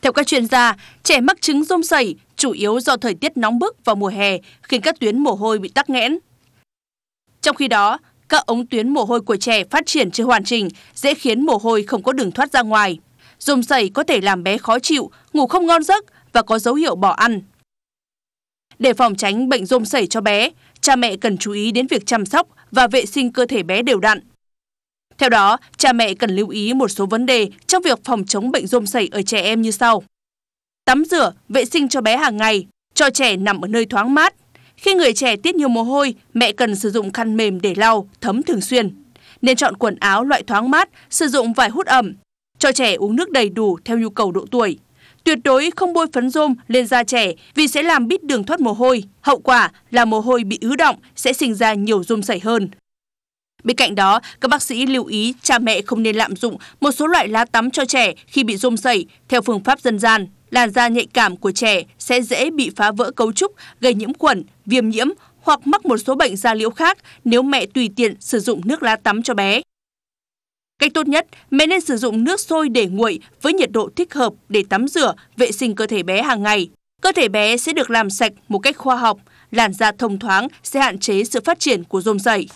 Theo các chuyên gia, trẻ mắc chứng rôm sẩy chủ yếu do thời tiết nóng bức vào mùa hè khiến các tuyến mồ hôi bị tắc nghẽn. Trong khi đó, các ống tuyến mồ hôi của trẻ phát triển chưa hoàn chỉnh, dễ khiến mồ hôi không có đường thoát ra ngoài. Rôm sẩy có thể làm bé khó chịu, ngủ không ngon giấc và có dấu hiệu bỏ ăn. Để phòng tránh bệnh rôm sẩy cho bé, cha mẹ cần chú ý đến việc chăm sóc và vệ sinh cơ thể bé đều đặn. Theo đó, cha mẹ cần lưu ý một số vấn đề trong việc phòng chống bệnh rôm sẩy ở trẻ em như sau. Tắm rửa, vệ sinh cho bé hàng ngày, cho trẻ nằm ở nơi thoáng mát. Khi người trẻ tiết nhiều mồ hôi, mẹ cần sử dụng khăn mềm để lau, thấm thường xuyên. Nên chọn quần áo loại thoáng mát, sử dụng vải hút ẩm. Cho trẻ uống nước đầy đủ theo nhu cầu độ tuổi. Tuyệt đối không bôi phấn rôm lên da trẻ vì sẽ làm bít đường thoát mồ hôi. Hậu quả là mồ hôi bị ứ động sẽ sinh ra nhiều rôm sẩy hơn. Bên cạnh đó, các bác sĩ lưu ý cha mẹ không nên lạm dụng một số loại lá tắm cho trẻ khi bị rôm sẩy theo phương pháp dân gian. Làn da nhạy cảm của trẻ sẽ dễ bị phá vỡ cấu trúc, gây nhiễm khuẩn, viêm nhiễm hoặc mắc một số bệnh da liễu khác nếu mẹ tùy tiện sử dụng nước lá tắm cho bé. Cách tốt nhất, mẹ nên sử dụng nước sôi để nguội với nhiệt độ thích hợp để tắm rửa, vệ sinh cơ thể bé hàng ngày. Cơ thể bé sẽ được làm sạch một cách khoa học, làn da thông thoáng sẽ hạn chế sự phát triển của rôm sẩy.